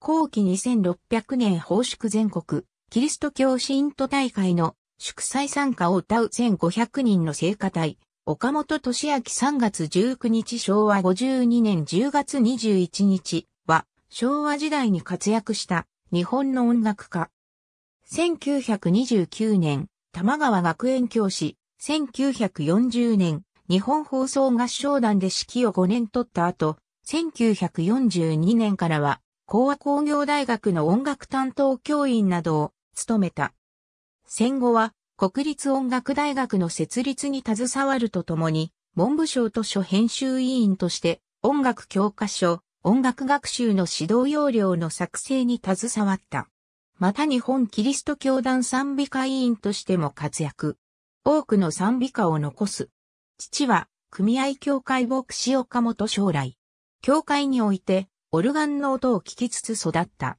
後期2600年奉祝全国、キリスト教信徒大会の祝祭参加を歌う1500人の聖歌隊、岡本俊明3月19日昭和52年10月21日は昭和時代に活躍した日本の音楽家。1929年、玉川学園教師、1940年、日本放送合唱団で指揮を5年取った後、1942年からは高和工業大学の音楽担当教員などを務めた。戦後は国立音楽大学の設立に携わるとともに、文部省図書編集委員として音楽教科書、音楽学習の指導要領の作成に携わった。また日本キリスト教団賛美歌委員としても活躍。多くの賛美歌を残す。父は組合協会牧師岡本将来。教会においてオルガンの音を聞きつつ育った。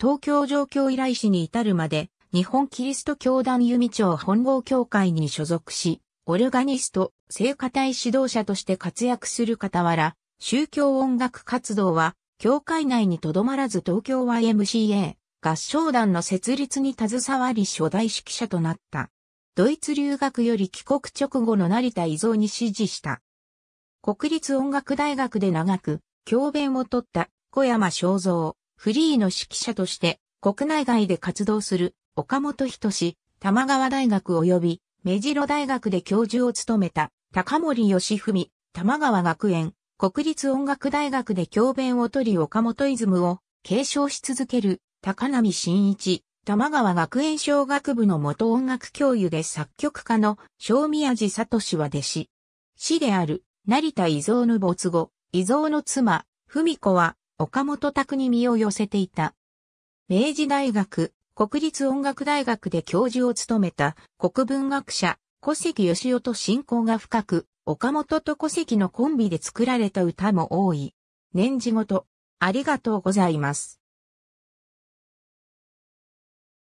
東京上京依頼士に至るまで、日本キリスト教団弓町本郷協会に所属し、オルガニスト、聖歌隊指導者として活躍する傍ら、宗教音楽活動は、教会内にとどまらず東京 YMCA、合唱団の設立に携わり初代指揮者となった。ドイツ留学より帰国直後の成田伊蔵に指示した。国立音楽大学で長く、教鞭を取った小山正蔵、フリーの指揮者として国内外で活動する岡本人志、玉川大学及び目白大学で教授を務めた高森義文、玉川学園、国立音楽大学で教鞭を取り岡本イズムを継承し続ける高波真一、玉川学園小学部の元音楽教諭で作曲家の小宮寺聡は弟子。師である成田伊蔵の没後、伊蔵の妻、文子は、岡本拓に身を寄せていた。明治大学、国立音楽大学で教授を務めた国文学者、古関義夫と親交が深く、岡本と古関のコンビで作られた歌も多い。年次ごと、ありがとうございます。